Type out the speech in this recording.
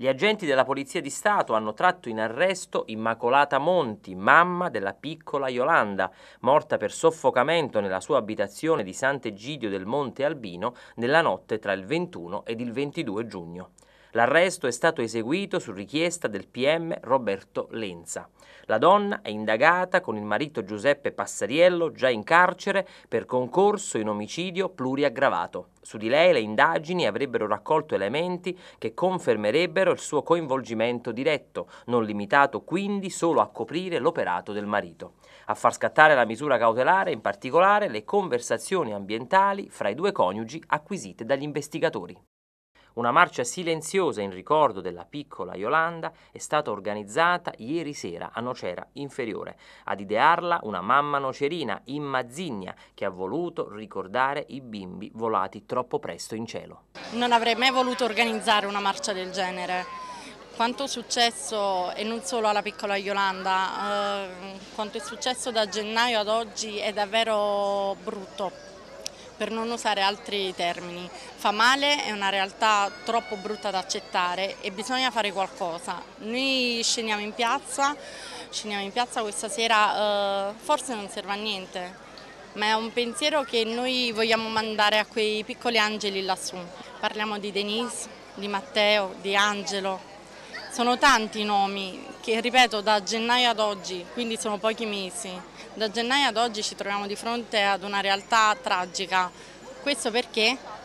Gli agenti della Polizia di Stato hanno tratto in arresto Immacolata Monti, mamma della piccola Yolanda, morta per soffocamento nella sua abitazione di Sant'Egidio del Monte Albino nella notte tra il 21 ed il 22 giugno. L'arresto è stato eseguito su richiesta del PM Roberto Lenza. La donna è indagata con il marito Giuseppe Passariello, già in carcere per concorso in omicidio pluriaggravato. Su di lei le indagini avrebbero raccolto elementi che confermerebbero il suo coinvolgimento diretto, non limitato quindi solo a coprire l'operato del marito. A far scattare la misura cautelare in particolare le conversazioni ambientali fra i due coniugi acquisite dagli investigatori. Una marcia silenziosa in ricordo della piccola Yolanda è stata organizzata ieri sera a Nocera Inferiore. Ad idearla una mamma nocerina, in Mazzigna che ha voluto ricordare i bimbi volati troppo presto in cielo. Non avrei mai voluto organizzare una marcia del genere. Quanto è successo, e non solo alla piccola Yolanda, eh, quanto è successo da gennaio ad oggi è davvero brutto per non usare altri termini. Fa male, è una realtà troppo brutta da accettare e bisogna fare qualcosa. Noi scendiamo in piazza, scendiamo in piazza questa sera, eh, forse non serve a niente, ma è un pensiero che noi vogliamo mandare a quei piccoli angeli lassù. Parliamo di Denise, di Matteo, di Angelo, sono tanti i nomi che, ripeto, da gennaio ad oggi, quindi sono pochi mesi, da gennaio ad oggi ci troviamo di fronte ad una realtà tragica. Questo perché